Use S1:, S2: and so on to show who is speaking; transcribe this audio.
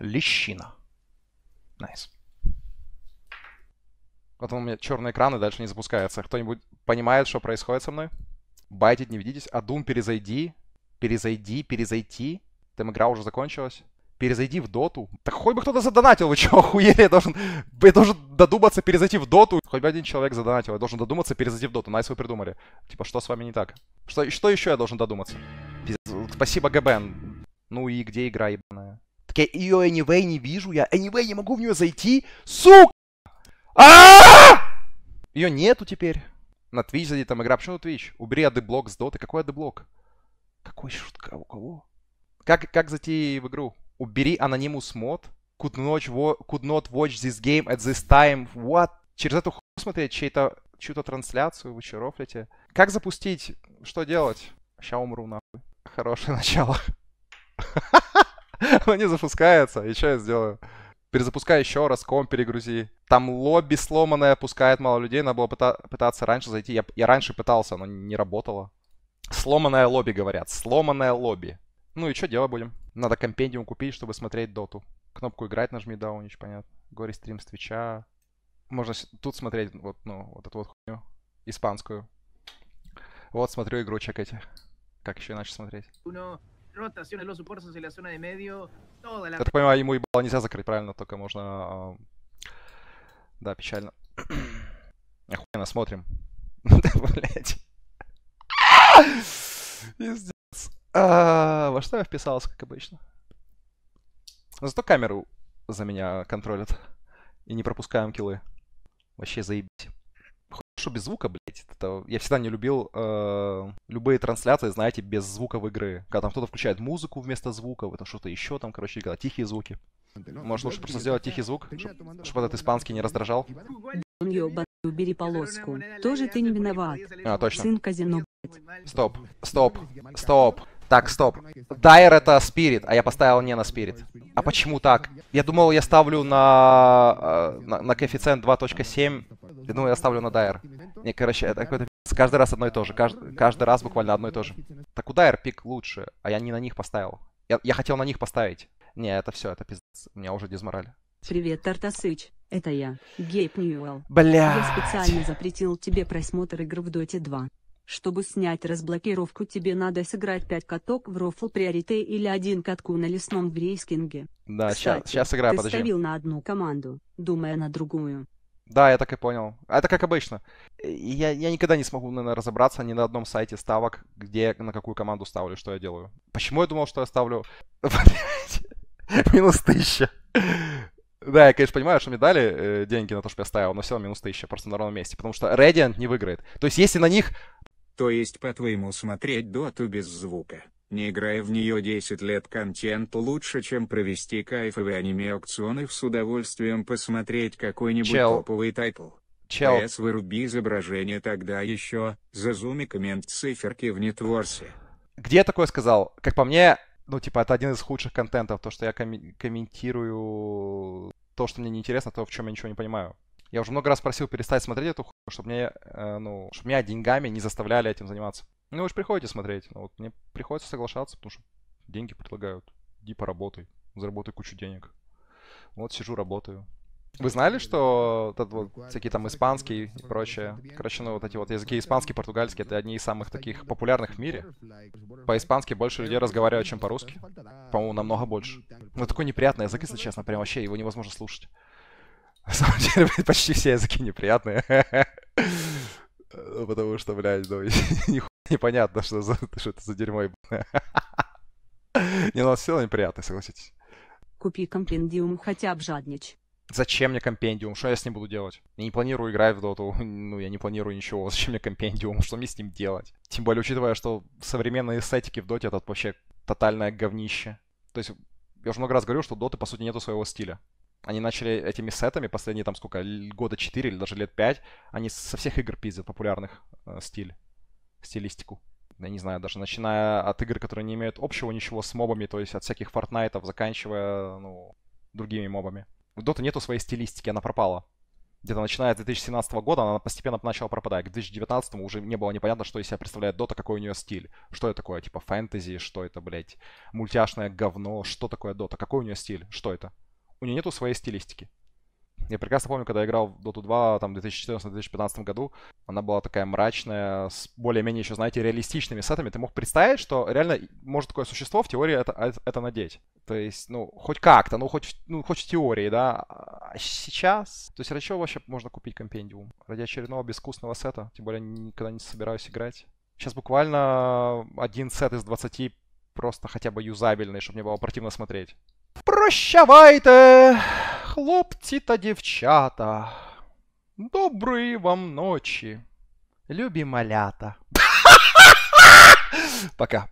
S1: лещина. Найс. Nice. Вот у меня черный экран и дальше не запускается. Кто-нибудь понимает, что происходит со мной? Байтить не видитесь. Адун, перезайди. Перезайди, перезайти. Там игра уже закончилась. Перезайди в доту. Так хоть бы кто-то задонатил, вы чего, охуели? Я должен, я должен додуматься перезайти в доту. Хоть бы один человек задонатил, я должен додуматься перезайти в доту. Найс, вы придумали. Типа, что с вами не так? Что, что еще я должен додуматься? Спасибо, ГБН. Ну и где игра ебаная? Так ее anyway не вижу, я anyway не могу в нее зайти. Сука! а Ее нету теперь. На Twitch зайди, там игра. Почему Twitch? Убери адеблок с доты. Какой адеблок? Какой шутка? У кого? Как, как зайти в игру? Убери анонимус мод. Could not, could not watch this game at this time. What? Через эту хуйню смотреть чей-то чью-то трансляцию, вы че Как запустить? Что делать? Сейчас умру нахуй. Хорошее начало. Оно не запускается. И что я сделаю? Перезапускай еще раз, комп перегрузи. Там лобби сломанное, пускает мало людей. Надо было пыта- пытаться раньше зайти. Я, я раньше пытался, но не работало. Сломанное лобби, говорят. Сломанное лобби. Ну и что делать будем? Надо компендиум купить, чтобы смотреть доту. Кнопку играть нажми, даунич, понятно. Горе стрим с Твича. Можно тут смотреть вот, ну, вот эту вот хуйню. Испанскую. Вот, смотрю игру, чекайте. Как еще иначе смотреть? Rotación en los soportes en la zona Я так понимаю, ему и ебало нельзя закрыть, правильно? Только можно... А, да, печально. Охуенно, смотрим. Блять. Пиздец. А, во что я вписался, как обычно? Зато камеру за меня контролят. И не пропускаем килы. Вообще заебись. Хорошо без звука, блядь. Это... Я всегда не любил э, любые трансляции, знаете, без звука в игры. Когда там кто-то включает музыку вместо звука, в этом что-то еще, там, короче, когда тихие звуки. Ну, Может, лучше просто сделать тихий звук, чтобы ну, чтоб этот испанский не раздражал? Ёба, убери полоску. Тоже ты не виноват. А, точно. Сын казино, Стоп, стоп, стоп. Так, стоп. Дайер это спирит, а я поставил не на спирит. А почему так? Я думал, я ставлю на, э, на, на коэффициент 2.7. Я думал, я ставлю на дайер. Не, короче, это какой-то Каждый раз одно и то же. Каждый, ну, каждый раз буквально одно и то же. Так удар, пик лучше, а я не на них поставил. Я, я хотел на них поставить. Не, это все, это пиздец. У меня уже дизмораль. Привет, Тартасыч. Это я, Гейб Ньюэлл. Бля. Я специально запретил тебе просмотр игр в Доте 2. Чтобы снять разблокировку, тебе надо сыграть 5 каток в рофл приорите или один катку на лесном грейскинге. Да, сейчас, сейчас игра, ты подожди. ставил на одну команду, думая на другую. Да, я так и понял. Это как обычно я, я никогда не смогу, наверное, разобраться ни на одном сайте ставок, где на какую команду ставлю, что я делаю. Почему я думал, что я ставлю... Минус тысяча. Да, я, конечно, понимаю, что мне дали э, деньги на то, что я ставил, но все равно минус тысяча просто на ровном месте, потому что Radiant не выиграет. То есть, если на них... То есть, по-твоему, смотреть доту без звука, не играя в нее 10 лет контент лучше, чем провести кайфовые аниме-аукционы с удовольствием посмотреть какой-нибудь Чел... топовый тайтл? Чел. ПС выруби изображение тогда еще, зазуми коммент циферки в нетворсе. Где я такое сказал? Как по мне, ну, типа, это один из худших контентов, то, что я ком- комментирую то, что мне неинтересно, то, в чем я ничего не понимаю. Я уже много раз просил перестать смотреть эту хуйню, чтобы мне, э, ну, чтобы меня деньгами не заставляли этим заниматься. Ну, вы же приходите смотреть, ну, вот мне приходится соглашаться, потому что деньги предлагают. Иди поработай, заработай кучу денег. Вот сижу, работаю. Вы знали, что этот вот, всякие там испанские, и прочее, короче, ну вот эти вот языки испанский, португальский, это одни из самых таких популярных в мире? По-испански больше людей разговаривают, чем по-русски. По-моему, намного больше. Ну такой неприятный язык, если честно, прям вообще его невозможно слушать. На самом деле, блин, почти все языки неприятные. Потому что, блядь, ну, непонятно, что, за, что это за дерьмо. Не, ну, все неприятно, согласитесь. Купи компендиум хотя бы жадничь. Зачем мне компендиум? Что я с ним буду делать? Я не планирую играть в доту, ну, я не планирую ничего. Зачем мне компендиум? Что мне с ним делать? Тем более, учитывая, что современные эстетики в доте — это вообще тотальное говнище. То есть, я уже много раз говорил, что доты, по сути, нету своего стиля. Они начали этими сетами последние, там, сколько, года 4 или даже лет 5. Они со всех игр пиздят популярных э, стиль, стилистику я не знаю, даже начиная от игр, которые не имеют общего ничего с мобами, то есть от всяких фортнайтов, заканчивая, ну, другими мобами у Dota нету своей стилистики, она пропала. Где-то начиная с 2017 года она постепенно начала пропадать. К 2019 уже не было непонятно, что из себя представляет Dota, какой у нее стиль. Что это такое, типа фэнтези, что это, блядь, мультяшное говно, что такое Dota, какой у нее стиль, что это. У нее нету своей стилистики. Я прекрасно помню, когда я играл в Dota 2 там, в 2014-2015 году, она была такая мрачная, с более-менее еще, знаете, реалистичными сетами. Ты мог представить, что реально может такое существо в теории это, это надеть. То есть, ну, хоть как-то, ну хоть, ну, хоть в теории, да. А сейчас... То есть, ради чего вообще можно купить компендиум? Ради очередного безвкусного сета, тем более никогда не собираюсь играть. Сейчас буквально один сет из 20 просто хотя бы юзабельный, чтобы мне было противно смотреть. Прощавайте! Хлопці та дівчата, доброї вам ночі, любі малята. Пока.